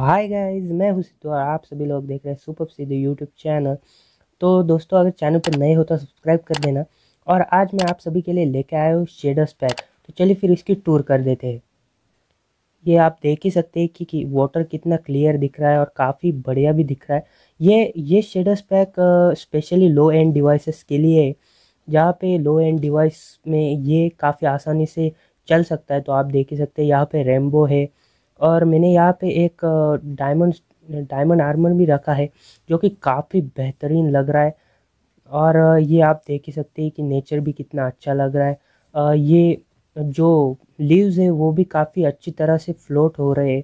hi guys मैं हूँ सिद्धू और आप सभी लोग देख रहे हैं सुपर सिद्धू यूट्यूब चैनल तो दोस्तों अगर चैनल पर नए हो तो सब्सक्राइब कर देना और आज मैं आप सभी के लिए लेके आया हूँ शेडर्स पैक तो चलिए फिर इसकी टूर कर देते हैं ये आप देख ही सकते हैं कि, कि वाटर कितना क्लियर दिख रहा है और काफ़ी बढ़िया भी दिख रहा है ये ये shaders pack specially low end devices के लिए है जहाँ पे लो एंड डिवाइस में ये काफ़ी आसानी से चल सकता है तो आप देख ही सकते हैं यहाँ पे रेमबो है और मैंने यहाँ पे एक डायमंड डायमंड आर्मर भी रखा है जो कि काफ़ी बेहतरीन लग रहा है और ये आप देख ही सकते हैं कि नेचर भी कितना अच्छा लग रहा है ये जो लीव्स है वो भी काफ़ी अच्छी तरह से फ्लोट हो रहे हैं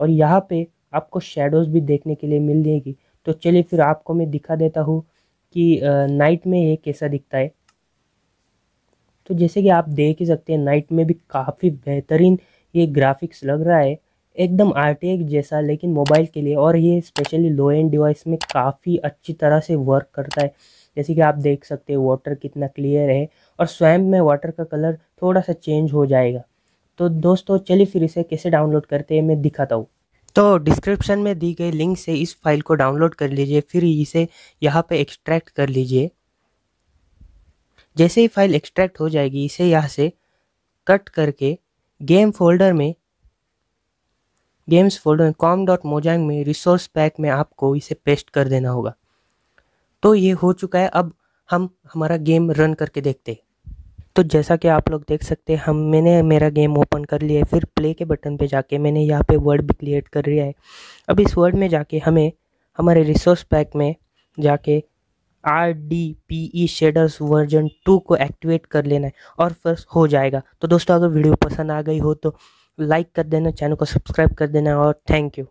और यहाँ पे आपको शेडोज़ भी देखने के लिए मिल जाएगी तो चलिए फिर आपको मैं दिखा देता हूँ कि नाइट में ये कैसा दिखता है तो जैसे कि आप देख ही सकते हैं नाइट में भी काफ़ी बेहतरीन ये ग्राफिक्स लग रहा है एकदम आर जैसा लेकिन मोबाइल के लिए और ये स्पेशली लो एंड डिवाइस में काफ़ी अच्छी तरह से वर्क करता है जैसे कि आप देख सकते हैं वाटर कितना क्लियर है और स्वैम्प में वाटर का कलर थोड़ा सा चेंज हो जाएगा तो दोस्तों चलिए फिर इसे कैसे डाउनलोड करते हैं मैं दिखाता हूँ तो डिस्क्रिप्शन में दी गई लिंक से इस फाइल को डाउनलोड कर लीजिए फिर इसे यहाँ पे एक्सट्रैक्ट कर लीजिए जैसे ही फाइल एक्सट्रैक्ट हो जाएगी इसे यहाँ से कट करके गेम फोल्डर में गेम्स फोल्डर में कॉम डॉट मोजांग में रिसोर्स पैक में आपको इसे पेस्ट कर देना होगा तो ये हो चुका है अब हम हमारा गेम रन करके देखते तो जैसा कि आप लोग देख सकते हैं हम मैंने मेरा गेम ओपन कर लिया है फिर प्ले के बटन पे जाके मैंने यहाँ पे वर्ड भी क्रिएट कर लिया है अब इस वर्ड में जाके हमें हमारे रिसोर्स पैक में जाके R D P E shaders version two को एक्टिवेट कर लेना है और फर्स्ट हो जाएगा तो दोस्तों अगर वीडियो पसंद आ गई हो तो लाइक कर देना चैनल को सब्सक्राइब कर देना और थैंक यू